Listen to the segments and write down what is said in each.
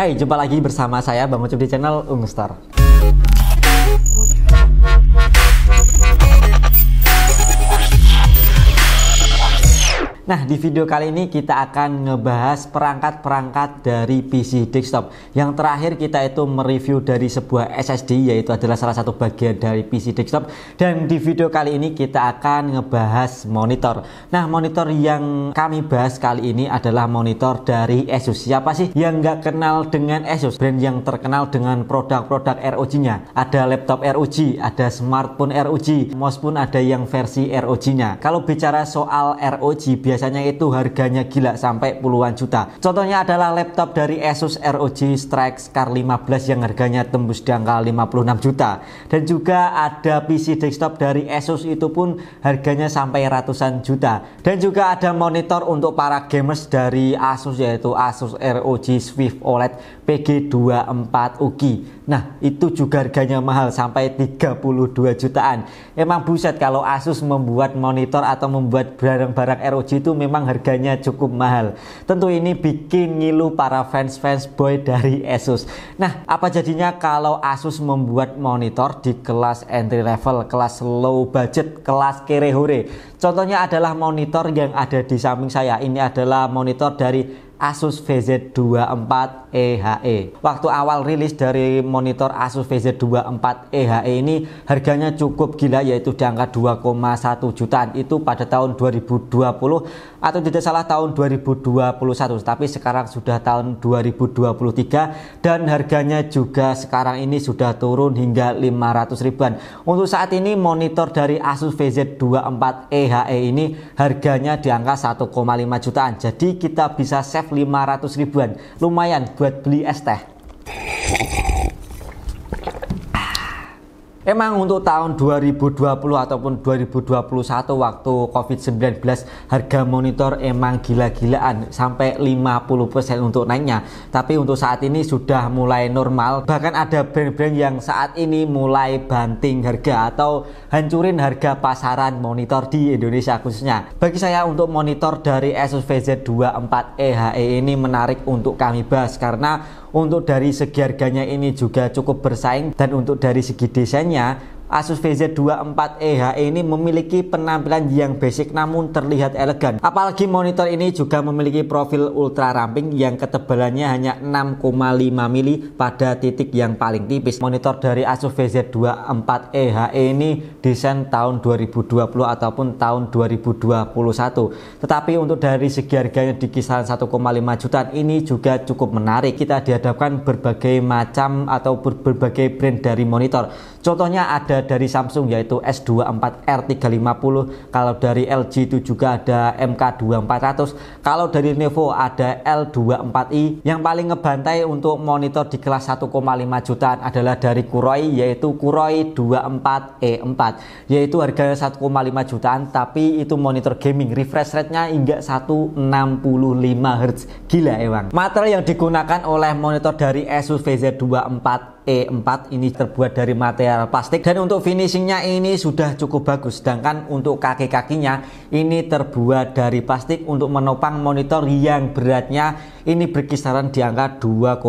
Hai, jumpa lagi bersama saya Bang Ucup di channel Ungstar. Nah, di video kali ini kita akan ngebahas perangkat-perangkat dari PC desktop. Yang terakhir kita itu mereview dari sebuah SSD yaitu adalah salah satu bagian dari PC desktop dan di video kali ini kita akan ngebahas monitor. Nah, monitor yang kami bahas kali ini adalah monitor dari Asus. Siapa sih yang nggak kenal dengan Asus? Brand yang terkenal dengan produk-produk ROG-nya. Ada laptop ROG, ada smartphone ROG, mouse pun ada yang versi ROG-nya. Kalau bicara soal ROG biasa biasanya itu harganya gila sampai puluhan juta. Contohnya adalah laptop dari Asus ROG Strike Scar 15 yang harganya tembus di angka 56 juta. Dan juga ada PC desktop dari Asus itu pun harganya sampai ratusan juta. Dan juga ada monitor untuk para gamers dari Asus yaitu Asus ROG Swift OLED PG24 Uki Nah, itu juga harganya mahal sampai 32 jutaan. Emang buset kalau Asus membuat monitor atau membuat barang-barang ROG itu memang harganya cukup mahal. Tentu ini bikin ngilu para fans-fans boy dari Asus. Nah, apa jadinya kalau Asus membuat monitor di kelas entry level, kelas low budget, kelas kere hore. Contohnya adalah monitor yang ada di samping saya. Ini adalah monitor dari Asus VZ24 EHE. E. Waktu awal rilis dari monitor Asus VZ24 EHE e ini harganya cukup gila yaitu di angka 2,1 jutaan itu pada tahun 2020 atau tidak salah tahun 2021 tapi sekarang sudah tahun 2023 dan harganya juga sekarang ini sudah turun hingga 500 ribuan untuk saat ini monitor dari Asus VZ24 EHE e ini harganya di angka 1,5 jutaan jadi kita bisa save 500 ribuan lumayan buat beli es teh Emang untuk tahun 2020 ataupun 2021 waktu COVID-19 harga monitor emang gila-gilaan sampai 50% untuk naiknya. Tapi untuk saat ini sudah mulai normal. Bahkan ada brand-brand yang saat ini mulai banting harga atau hancurin harga pasaran monitor di Indonesia khususnya. Bagi saya untuk monitor dari Asus VZ24 EHE e ini menarik untuk kami bahas karena untuk dari segi harganya ini juga cukup bersaing dan untuk dari segi desainnya Asus VZ24EH e ini memiliki penampilan yang basic namun terlihat elegan. Apalagi monitor ini juga memiliki profil ultra ramping yang ketebalannya hanya 6,5 mili pada titik yang paling tipis. Monitor dari Asus VZ24EH e ini desain tahun 2020 ataupun tahun 2021. Tetapi untuk dari segi harganya di kisaran 1,5 jutaan ini juga cukup menarik. Kita dihadapkan berbagai macam atau berbagai brand dari monitor. Contohnya ada dari Samsung yaitu S24R350 kalau dari LG itu juga ada MK2400 kalau dari Nevo ada L24i yang paling ngebantai untuk monitor di kelas 1,5 jutaan adalah dari Kuroi yaitu Kuroi 24E4 e yaitu harganya 1,5 jutaan tapi itu monitor gaming refresh rate-nya hingga 165 Hz gila emang material yang digunakan oleh monitor dari Asus VZ24 E4 ini terbuat dari material plastik dan untuk finishingnya ini sudah cukup bagus sedangkan untuk kaki-kakinya ini terbuat dari plastik untuk menopang monitor yang beratnya ini berkisaran di angka 2,5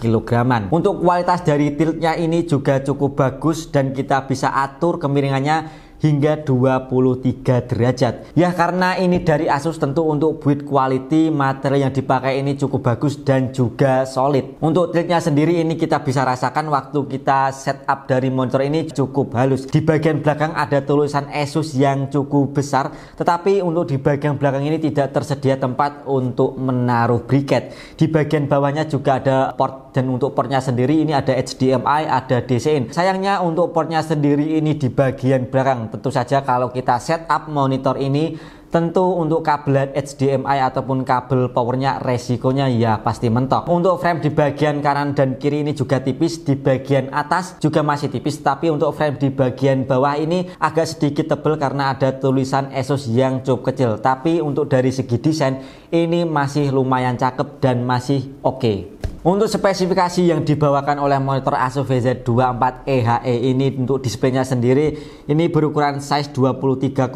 kg untuk kualitas dari tiltnya ini juga cukup bagus dan kita bisa atur kemiringannya hingga 23 derajat ya karena ini dari Asus tentu untuk build quality material yang dipakai ini cukup bagus dan juga solid untuk triknya sendiri ini kita bisa rasakan waktu kita setup dari monitor ini cukup halus di bagian belakang ada tulisan Asus yang cukup besar tetapi untuk di bagian belakang ini tidak tersedia tempat untuk menaruh briket di bagian bawahnya juga ada port dan untuk portnya sendiri ini ada HDMI ada DC in. sayangnya untuk portnya sendiri ini di bagian belakang tentu saja kalau kita setup monitor ini Tentu untuk kabel HDMI ataupun kabel powernya resikonya ya pasti mentok Untuk frame di bagian kanan dan kiri ini juga tipis Di bagian atas juga masih tipis Tapi untuk frame di bagian bawah ini agak sedikit tebal karena ada tulisan Asus yang cukup kecil Tapi untuk dari segi desain ini masih lumayan cakep dan masih oke okay. Untuk spesifikasi yang dibawakan oleh monitor ASUS VZ24EHE e ini untuk displaynya sendiri ini berukuran size 23,8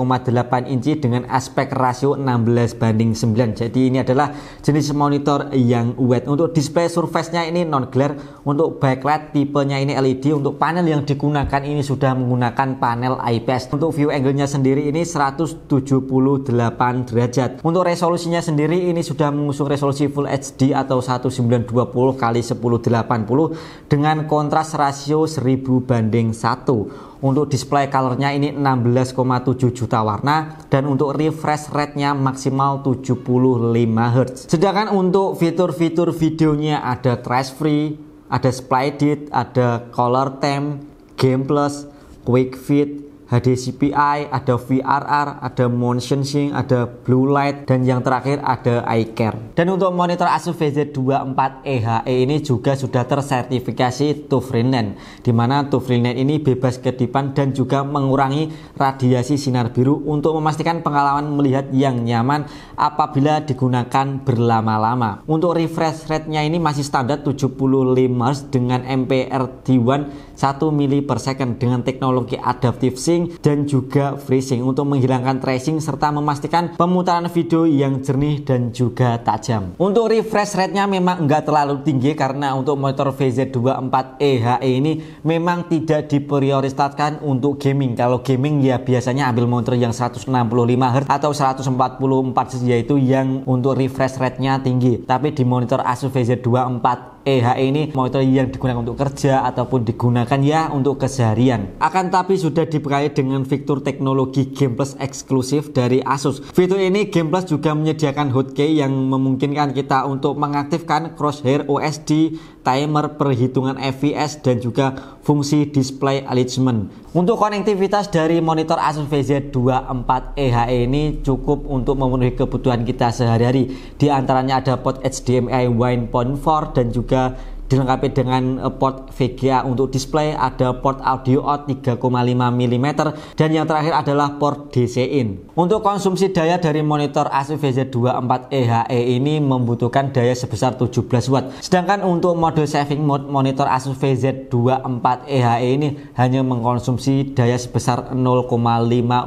inci dengan aspek rasio 16 banding 9 jadi ini adalah jenis monitor yang wet untuk display surface-nya ini non glare untuk backlight tipenya ini LED untuk panel yang digunakan ini sudah menggunakan panel IPS untuk view angle-nya sendiri ini 178 derajat untuk resolusinya sendiri ini sudah mengusung resolusi Full HD atau 1920 kali 10 80 dengan kontras rasio 1000 banding 1. Untuk display colornya ini 16,7 juta warna dan untuk refresh rate-nya maksimal 75 Hz. Sedangkan untuk fitur-fitur videonya ada trash free, ada edit, ada color temp, game plus, quick fit, HDCPI, ada VRR, ada motion Sync, ada blue light, dan yang terakhir ada eye care. Dan untuk monitor Asus VZ24EHE e ini juga sudah tersertifikasi Tufrinen, di mana Tufrinen ini bebas kedipan dan juga mengurangi radiasi sinar biru untuk memastikan pengalaman melihat yang nyaman apabila digunakan berlama-lama. Untuk refresh rate-nya ini masih standar 75 Hz dengan MPR D1 1 mili per second dengan teknologi adaptive sync dan juga freezing untuk menghilangkan tracing serta memastikan pemutaran video yang jernih dan juga tajam. Untuk refresh rate-nya memang enggak terlalu tinggi karena untuk monitor VZ24 EHE e ini memang tidak diprioritaskan untuk gaming. Kalau gaming ya biasanya ambil monitor yang 165 Hz atau 144 Hz yaitu yang untuk refresh rate-nya tinggi. Tapi di monitor Asus VZ24 EHE ini itu yang digunakan untuk kerja ataupun digunakan ya untuk keseharian. Akan tapi sudah diperkaya dengan fitur teknologi Game Plus eksklusif dari Asus. Fitur ini Game Plus juga menyediakan hotkey yang memungkinkan kita untuk mengaktifkan crosshair OSD, timer perhitungan FPS dan juga fungsi display alignment. Untuk konektivitas dari monitor Asus VZ24 EHE ini cukup untuk memenuhi kebutuhan kita sehari-hari. Di antaranya ada port HDMI 1.4 dan juga का dilengkapi dengan e, port VGA untuk display, ada port audio out 3,5 mm dan yang terakhir adalah port DC in. Untuk konsumsi daya dari monitor ASUS VZ24 EHE ini membutuhkan daya sebesar 17 watt. Sedangkan untuk mode saving mode monitor ASUS VZ24 EHE ini hanya mengkonsumsi daya sebesar 0,5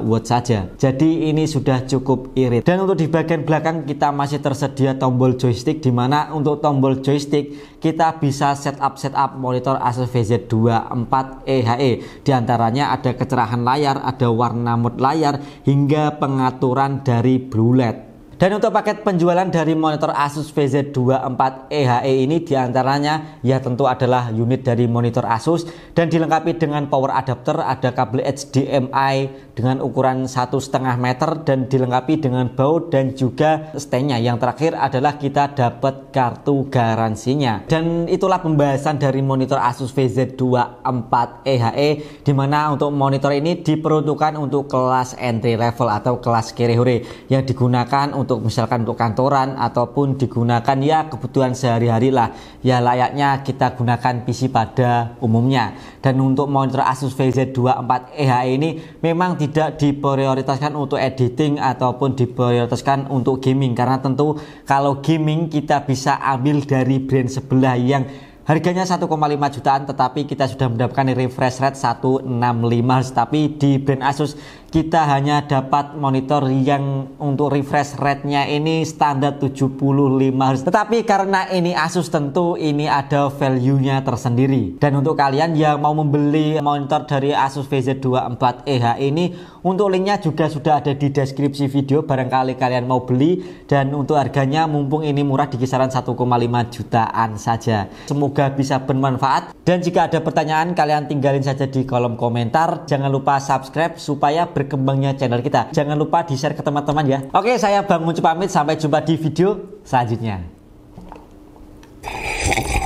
watt saja. Jadi ini sudah cukup irit. Dan untuk di bagian belakang kita masih tersedia tombol joystick di mana untuk tombol joystick kita bisa bisa setup setup monitor Asus VZ24 EHE. Di antaranya ada kecerahan layar, ada warna mode layar, hingga pengaturan dari blue LED. Dan untuk paket penjualan dari monitor Asus VZ24 EHE ini diantaranya ya tentu adalah unit dari monitor Asus dan dilengkapi dengan power adapter, ada kabel HDMI dengan ukuran satu setengah meter dan dilengkapi dengan baut dan juga stainnya yang terakhir adalah kita dapat kartu garansinya dan itulah pembahasan dari monitor Asus VZ24 EHE e dimana untuk monitor ini diperuntukkan untuk kelas entry level atau kelas kiri hore yang digunakan untuk misalkan untuk kantoran ataupun digunakan ya kebutuhan sehari-hari lah ya layaknya kita gunakan PC pada umumnya dan untuk monitor Asus VZ24 EHE e ini memang tidak diprioritaskan untuk editing ataupun diprioritaskan untuk gaming karena tentu kalau gaming kita bisa ambil dari brand sebelah yang Harganya 1,5 jutaan tetapi kita sudah mendapatkan refresh rate 165 tapi di brand Asus kita hanya dapat monitor yang untuk refresh rate-nya ini standar 75 Hz. Tetapi karena ini Asus tentu ini ada value-nya tersendiri. Dan untuk kalian yang mau membeli monitor dari Asus VZ24EH e ini, untuk link-nya juga sudah ada di deskripsi video barangkali kalian mau beli. Dan untuk harganya mumpung ini murah di kisaran 1,5 jutaan saja. Semoga bisa bermanfaat. Dan jika ada pertanyaan kalian tinggalin saja di kolom komentar. Jangan lupa subscribe supaya ber berkembangnya channel kita. Jangan lupa di-share ke teman-teman ya. Oke, saya Bang Muncu pamit. Sampai jumpa di video selanjutnya.